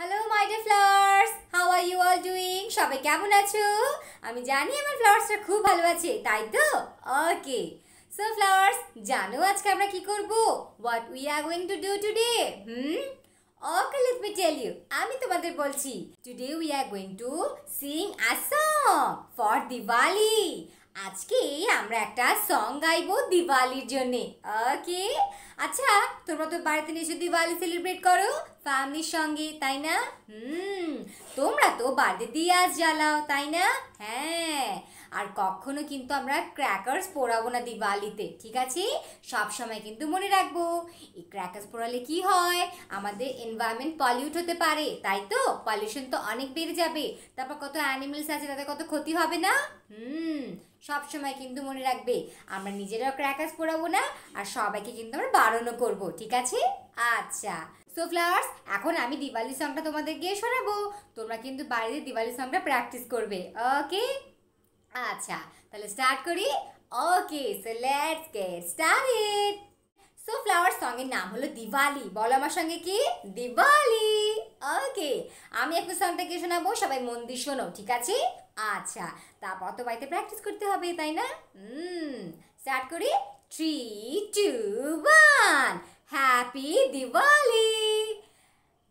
Hello my dear flowers how are you all doing সবাই কেমন আছো আমি জানি আমার ফ্লাওয়ার্সটা খুব ভালো আছে তাই তো ওকে সো ফ্লাওয়ার্স জানো আজকে আমরা কি করব what we are going to do today hmm okay let me tell you আমি তোমাদের বলছি today we are going to sing a song for Diwali আজকে আমরা একটা সং গাইবো দিওয়ালির জন্যে ওকে আচ্ছা তোমরা তো বাড়িতে এসে দিওয়ালি সেলিব্রেট করো ফ্যামিলির সঙ্গে তাই না হুম তোমরা তো বাড়িতে দিয়ে আজ জ্বালাও তাই না হ্যাঁ আর কখনো কিন্তু আমরা ক্র্যাকার্স পোড়াবো না দিওয়ালিতে ঠিক আছে সবসময় কিন্তু মনে রাখবো এই ক্র্যাকার্স পোড়ালে কি হয় আমাদের এনভায়রনমেন্ট পলিউট হতে পারে তাই তো পলিউশন তো অনেক বেড়ে যাবে তারপর কত অ্যানিমেলস আছে তাদের কত ক্ষতি হবে না হুম সবসময় কিন্তু মনে রাখবে আমরা নিজেরাও ক্র্যাকার্স পোড়াবো না আর সবাইকে কিন্তু আমরা বারণও করবো ঠিক আছে আচ্ছা সো ফ্লাওয়ার্স এখন আমি দিওয়ালি সংটা তোমাদের গিয়ে শোনাবো তোমরা কিন্তু বাইরে দিওয়ালি সংটা প্র্যাকটিস করবে ওকে আচ্ছা তাহলে স্টার্ট করি okay so let's get started so flower সঙের নাম হলো দিওয়ালি বলো আমার সঙ্গে কি দিওয়ালি ওকে আমি এখন সংটাকে শোনাবো সবাই মন দিয়ে শোনো ঠিক আছে আচ্ছা তারপর তো বাড়িতে প্র্যাকটিস করতে হবে তাই না হুম স্টার্ট করি three two one happy Diwali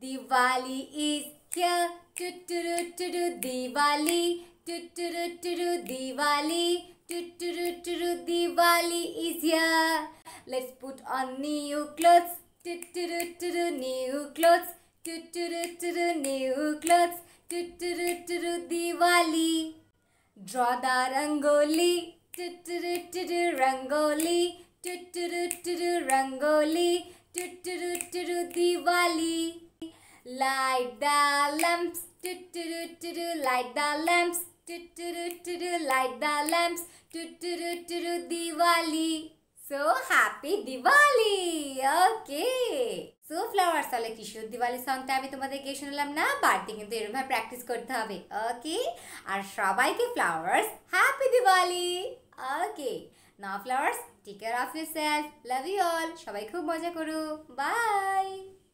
Diwali is here. Do do do do Diwali. Do do do do Diwali. Do do do do Diwali is here. Let's put on new clothes. Do do do do new clothes. Do do do do new clothes. Do do do do Diwali. Draw the rangoli. Do do do do rangoli. Do do do do rangoli. Do do do do Diwali. Light the lamps, do do do do do. Light the lamps, do do do do do. Light the lamps, do do do do do. Diwali. So happy Diwali. Okay. So flowers তাহলে কিশোর দিওয়ালি সংটা আমি তোমাদের গিয়ে শুনলাম না বাড়িতে কিন্তু এরমভাবে practice করতে হবে ওকে আর সবাইকে ফ্লাওয়ার্স হ্যাপি দিওয়ালি ওকে না flowers take care of yourself love you all সবাই খুব মজা করো বাই